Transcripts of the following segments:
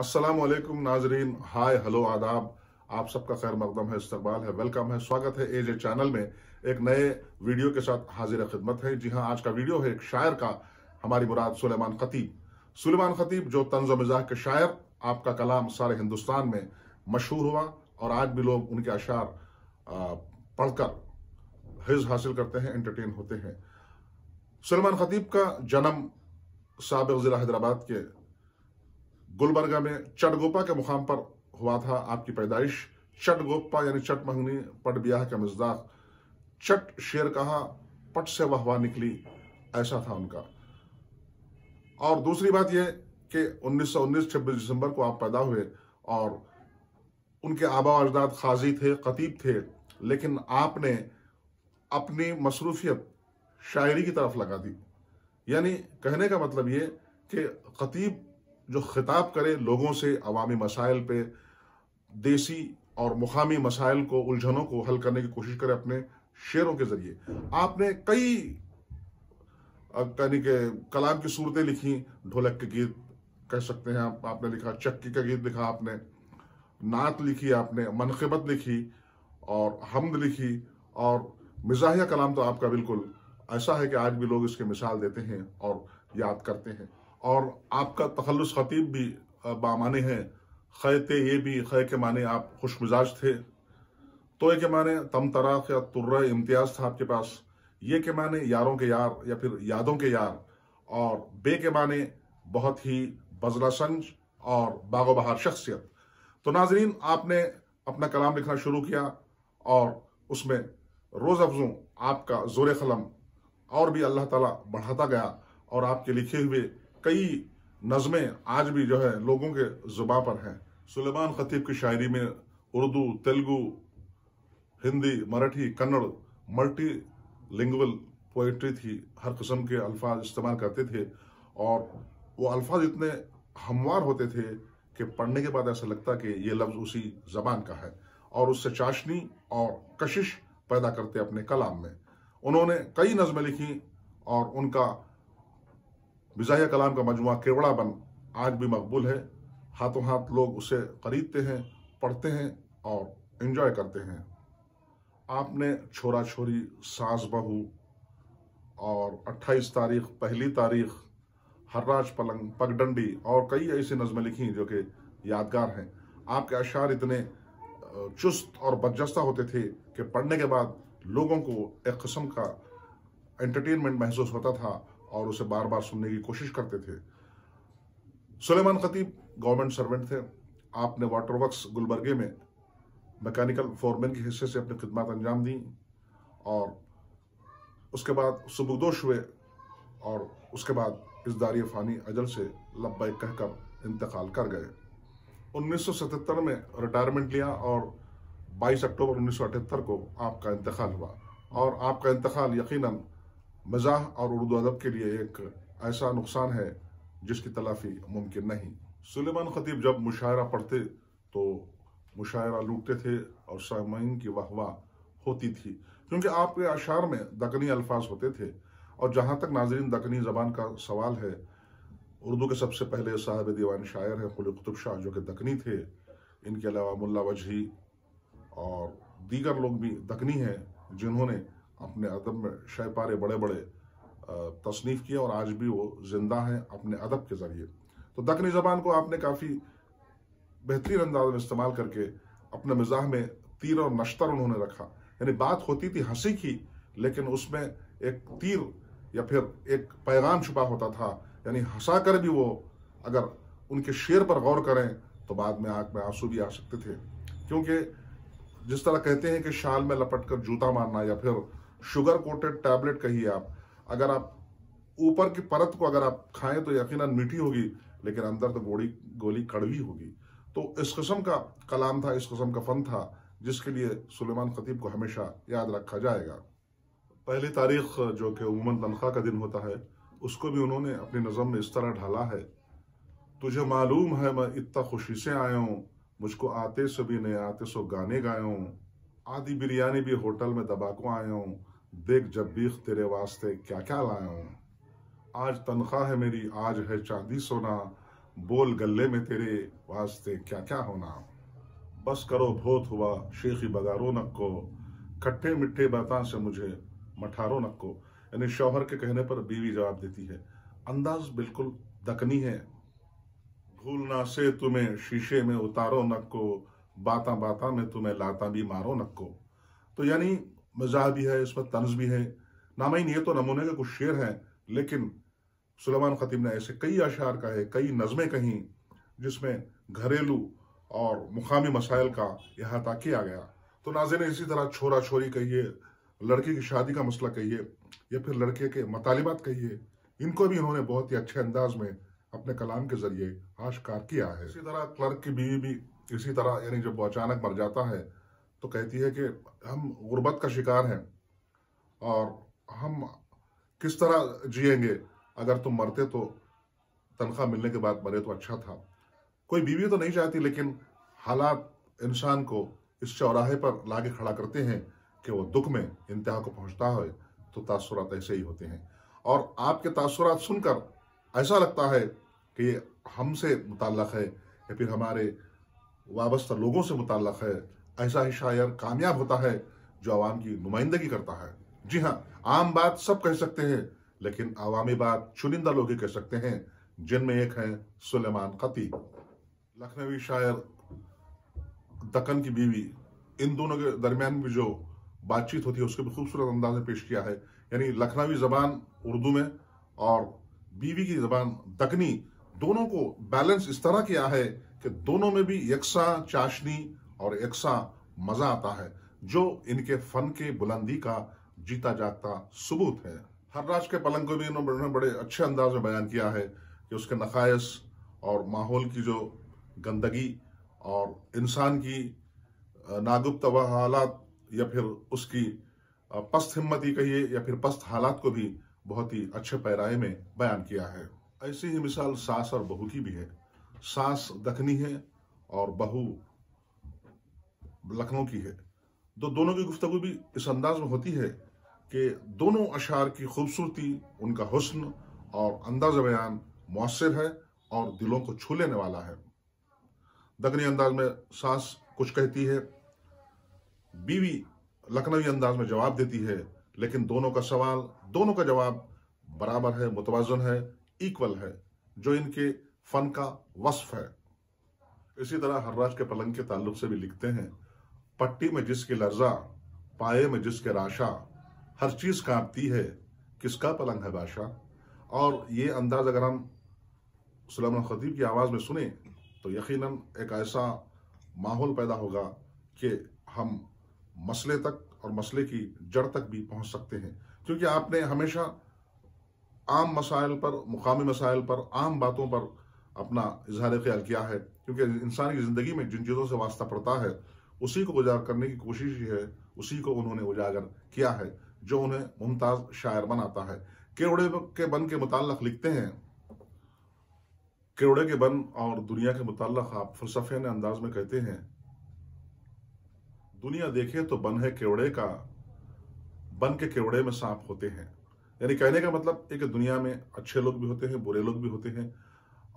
असलम नाजरीन hi hello आदाब आप सबका खैर मकदम है इस्तकबाल है वेलकम है स्वागत है एजे चैनल में एक नए वीडियो के साथ हाजिर खिदमत है जी हाँ आज का वीडियो है एक शायर का हमारी मुराद सुलेमान खतीब सुलेमान खतीब जो तंज मिजाह के शायर आपका कलाम सारे हिंदुस्तान में मशहूर हुआ और आज भी लोग उनके अशार पढ़कर हिज हासिल करते हैं एंटरटेन होते हैं सलमान खतीब का जन्म सबक ज़िला हैदराबाद के गुलबर्गा में चटगोपा के मुकाम पर हुआ था आपकी पैदाइश चट गोपा यानी चट मंगनी पट ब्याह का मजदाक चट शेर कहा पट से वह हवा निकली ऐसा था उनका और दूसरी बात यह कि 1919 26 दिसंबर को आप पैदा हुए और उनके आबा अजदाद खाजी थे खतीब थे लेकिन आपने अपनी मसरूफियत शायरी की तरफ लगा दी यानी कहने का मतलब ये कि खतीब जो खिताब करे लोगों से अवामी मसाइल पे देसी और मुकामी मसाइल को उलझनों को हल करने की कोशिश करे अपने शेरों के जरिए आपने कई यानी के कलाम की सूरतें लिखी ढोलक के गीत कह सकते हैं आप आपने लिखा चक्की का गीत लिखा आपने नात लिखी आपने मनखबत लिखी और हमद लिखी और मिजाहिया कलाम तो आपका बिल्कुल ऐसा है कि आज भी लोग इसके मिसाल देते हैं और याद करते हैं और आपका तखलस खतीब भी बामाने खे थे ये भी खे के माने आप खुश मिजाज थे तो ये के माने तम तराक या तुर्र इम्तियाज था आपके पास ये के माने यारों के यार या फिर यादों के यार और बे के माने बहुत ही बजला संज और बागो बहार शख्सियत तो नाजरीन आपने अपना कलाम लिखना शुरू किया और उसमें रोज़ अफजों आपका जोर कलम और भी अल्लाह ताला बढ़ाता गया और आपके लिखे हुए कई नज़में आज भी जो है लोगों के जुबा पर हैं सुलेमान खतीब की शायरी में Urdu Telugu Hindi Marathi Kannada multilingual poetry थी हर किस्म के अल्फाज इस्तेमाल करते थे और वो अल्फाज इतने हमवार होते थे कि पढ़ने के बाद ऐसा लगता कि ये लफ्ज़ उसी ज़बान का है और उससे चाशनी और कशिश पैदा करते अपने कलाम में उन्होंने कई नज़में लिखी और उनका मिज़ाह कलाम का मजमु केवड़ा बन आज भी मकबूल है हाथों हाथ लोग उसे खरीदते हैं पढ़ते हैं और इन्जॉय करते हैं आपने छोरा छोरी सास बहू और 28 तारीख पहली तारीख हर्राज पलंग पगडंडी और कई ऐसी नज़में लिखी जो कि यादगार हैं आपके अशार इतने चुस्त और बदजस्ता होते थे कि पढ़ने के बाद लोगों को एक कस्म का एंटरटेनमेंट महसूस होता था और उसे बार बार सुनने की कोशिश करते थे सुलेमान खतीब गवर्नमेंट सर्वेंट थे आपने वाटर गुलबर्गे में मैकेनिकल फोरमैन के हिस्से से अपनी खिदमत अंजाम दी और उसके बाद सुबुदोश हुए और उसके बाद इस दारिय फ़ानी अजल से लब्बैक कहकर इंतकाल कर गए 1977 में रिटायरमेंट लिया और 22 अक्टूबर 1978 को आपका इंतकाल हुआ और आपका इंतकाल यकीनन मज़ाह और उर्दू अदब के लिए एक ऐसा नुकसान है जिसकी तलाफी मुमकिन नहीं सुलेमान ख़तीब जब मुशायरा पढ़ते तो मुशायरा लूटते थे और सामीन की वाहवाह होती थी क्योंकि आपके अशार में दकनी अल्फाज होते थे और जहाँ तक नाजरीन दकनी ज़बान का सवाल है उर्दू के सबसे पहले साहब दीवान शायर हैं खुल कुतुब शाह जो कि दकनी थे इनके अलावा मुला वजही और दीगर लोग भी दकनी हैं जिन्होंने अपने अदब में शह पारे बड़े बड़े तसनीफ़ किए और आज भी वो ज़िंदा हैं अपने अदब के ज़रिए तो दखनी ज़बान को आपने काफ़ी बेहतरीन अंदाज में इस्तेमाल करके अपने मिजाह में तीर और नश्तर उन्होंने रखा यानी बात होती थी हंसी की लेकिन उसमें एक तीर या फिर एक पैगाम छुपा होता था यानी हंसा कर भी वो अगर उनके शेर पर गौर करें तो बाद में आँख में आंसू भी आ सकते थे क्योंकि जिस तरह कहते हैं कि शाल में लपट कर जूता मारना या फिर शुगर कोटेड टैबलेट कहिए आप अगर आप ऊपर की परत को अगर आप खाएं तो यकीन मीठी होगी लेकिन अंदर तो गोली गोली कड़वी होगी तो इस किस्म का कलाम था इस किस्म का फन था जिसके लिए सुलेमान खतीब को हमेशा याद रखा जाएगा पहली तारीख जो कि उमूमन तनख्वाह का दिन होता है उसको भी उन्होंने अपनी नज़म में इस तरह ढाला है तुझे मालूम है मैं इतना खुशी से आया हूँ मुझको आते से भी नहीं आते सो गाने गाए हूँ आधी बिरयानी भी होटल में दबा को आया हूँ देख जब बीख तेरे वास्ते क्या क्या लाया हूं आज तनख्वाह है मेरी आज है चांदी सोना बोल गले में तेरे वास्ते क्या क्या होना बस करो भोत हुआ शेखी बगारो नक को खट्टे मिठ्ठे बता से मुझे मठारो नक को यानी शौहर के कहने पर बीवी जवाब देती है अंदाज बिल्कुल दकनी है भूलना से तुम्हें शीशे में उतारो नक को बाता बाता में तुम्हें लाता भी मारो नक को तो यानी मजाह भी है इसमें तंज भी है नामिन ये तो नमूने के कुछ शेर हैं लेकिन सुलेमान ख़तीब ने ऐसे कई अशार कहे कई नज़में कहीं जिसमें घरेलू और मुकामी मसाइल का अहाता किया गया तो नाजे ने इसी तरह छोरा छोरी कहिए लड़के की शादी का मसला कहिए या फिर लड़के के मतालबात कहिए इनको भी इन्होंने बहुत ही अच्छे अंदाज में अपने कलाम के जरिए आश्कार किया है इसी तरह क्लर्क की बीवी भी इसी तरह यानी जब वो अचानक मर जाता है तो कहती है कि हम गुर्बत का शिकार हैं और हम किस तरह जिएंगे अगर तुम मरते तो तनख्वाह मिलने के बाद मरे तो अच्छा था कोई बीवी तो नहीं चाहती लेकिन हालात इंसान को इस चौराहे पर लागे खड़ा करते हैं कि वो दुख में इंतहा को पहुंचता है तो तासुरात ऐसे ही होते हैं और आपके तासुरात सुनकर ऐसा लगता है कि ये हमसे मुतल है या फिर हमारे वाबस्ता लोगों से मुतल है ऐसा ही शायर कामयाब होता है जो आवाम की नुमाइंदगी करता है जी हाँ आम बात सब कह सकते हैं लेकिन आवामी बात चुनिंदा लोग ही कह सकते हैं जिनमें एक है सुलेमान खतीब लखनवी शायर दकन की बीवी इन दोनों के दरमियान भी जो बातचीत होती है उसको भी खूबसूरत अंदाज में पेश किया है यानी लखनवी जबान उर्दू में और बीवी की जबान दकनी दोनों को बैलेंस इस तरह किया है कि दोनों में भी यकसा चाशनी और एक सा मजा आता है जो इनके फन के बुलंदी का जीता जागता सबूत है हर राज के पलंग को भी इन्होंने बड़े अच्छे अंदाज में बयान किया है कि उसके नकायस और माहौल की जो गंदगी और इंसान की नागुप्त व हालात या फिर उसकी पस्त हिम्मती कहिए या फिर पस्त हालात को भी बहुत ही अच्छे पैराए में बयान किया है ऐसी ही मिसाल सास और बहू की भी है सास दखनी है और बहू लखनऊ की है तो दोनों की गुफ्तु भी इस अंदाज में होती है कि दोनों अशार की खूबसूरती उनका हस्न और अंदाज बयान मौसर है और दिलों को छू लेने वाला है दखनी अंदाज में सास कुछ कहती है बीवी लखनवी अंदाज में जवाब देती है लेकिन दोनों का सवाल दोनों का जवाब बराबर है मुतवाजन है इक्वल है जो इनके फन का वस्फ है इसी तरह हर्राज के पलंग के ताल्लुक से भी लिखते हैं पट्टी में जिसकी लर्जा पाए में जिसके राशा हर चीज कांपती है किसका पलंग है बादशाह और ये अंदाज अगर हम सलमान खदीब की आवाज़ में सुने तो यकीनन एक ऐसा माहौल पैदा होगा कि हम मसले तक और मसले की जड़ तक भी पहुंच सकते हैं क्योंकि आपने हमेशा आम मसाइल पर मुकामी मसाइल पर आम बातों पर अपना इजहार ख्याल किया है क्योंकि इंसान की ज़िंदगी में जिन चीज़ों से वास्ता पड़ता है उसी को उजागर करने की कोशिश ही है उसी को उन्होंने उजागर किया है जो उन्हें मुमताज शायर बनाता है केवड़े के बन के मुतालक लिखते हैं केवड़े के बन और दुनिया के मुतालक आप ने अंदाज में कहते हैं दुनिया देखे तो बन है केवड़े का बन के केवड़े में सांप होते हैं यानी कहने का मतलब एक दुनिया में अच्छे लोग भी होते हैं बुरे लोग भी होते हैं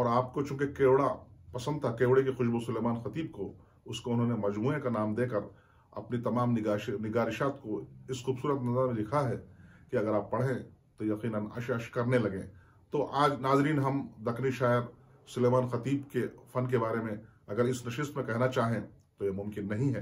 और आपको चूंकि केवड़ा पसंद था केवड़े के खुशबू सुलेमान खतीब को उसको उन्होंने मजमू का नाम देकर अपनी तमाम निगारिशात को इस खूबसूरत नज़र में लिखा है कि अगर आप पढ़ें तो यकीन अश करने लगें तो आज नाजरीन हम दखनी शायर सलेमान ख़तीब के फ़न के बारे में अगर इस नशस्त में कहना चाहें तो ये मुमकिन नहीं है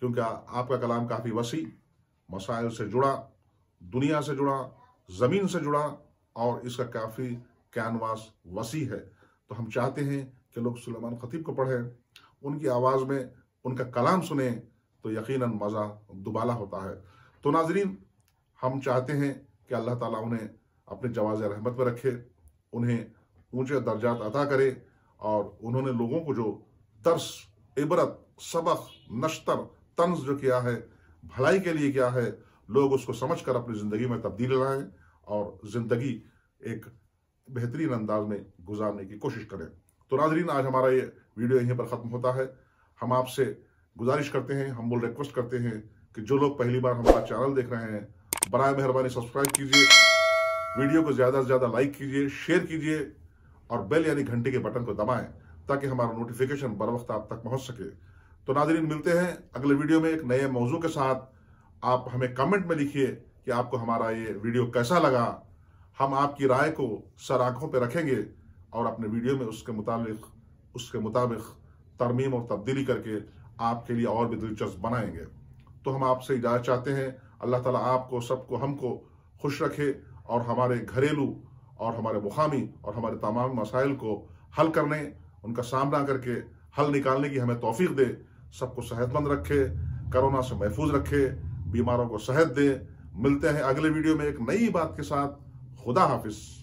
क्योंकि आपका कलाम काफ़ी वसी मसाइल से जुड़ा दुनिया से जुड़ा ज़मीन से जुड़ा और इसका काफ़ी कैनवास वसी है तो हम चाहते हैं कि लोग सलेमान ख़तीब को पढ़ें उनकी आवाज़ में उनका कलाम सुने तो यकीन मज़ा दुबाला होता है तो नाजरीन हम चाहते हैं कि अल्लाह ताला उन्हें अपने जवाज़ रहमत में रखे उन्हें ऊंचे दर्जात अदा करे और उन्होंने लोगों को जो तर्स इबरत सबक नश्तर तंज जो किया है भलाई के लिए किया है लोग उसको समझ कर अपनी ज़िंदगी में तब्दील लाएं और ज़िंदगी एक बेहतरीन अंदाज में गुजारने की कोशिश करें तो नाजरीन आज हमारा ये वीडियो यहीं पर ख़त्म होता है हम आपसे गुजारिश करते हैं हम बोल रिक्वेस्ट करते हैं कि जो लोग पहली बार हमारा चैनल देख रहे हैं बर मेहरबानी सब्सक्राइब कीजिए वीडियो को ज़्यादा से ज़्यादा लाइक कीजिए शेयर कीजिए और बेल यानी घंटे के बटन को दबाएं ताकि हमारा नोटिफिकेशन बर वक्त आप तक पहुंच सके तो नाजरीन मिलते हैं अगले वीडियो में एक नए मौजू के साथ आप हमें कमेंट में लिखिए कि आपको हमारा ये वीडियो कैसा लगा हम आपकी राय को सर आंखों पर रखेंगे और अपने वीडियो में उसके मुताबिक उसके मुताबिक तरमीम और तब्दीली करके आपके लिए और भी दिलचस्प बनाएंगे तो हम आपसे इजाज़त चाहते हैं अल्लाह ताला आपको सबको हमको खुश रखे और हमारे घरेलू और हमारे मुकामी और हमारे तमाम मसाइल को हल करने उनका सामना करके हल निकालने की हमें तोफ़ी दे सबको सेहतमंद रखे करोना से महफूज रखे बीमारों को सेहत दे मिलते हैं अगले वीडियो में एक नई बात के साथ खुदा हाफिज़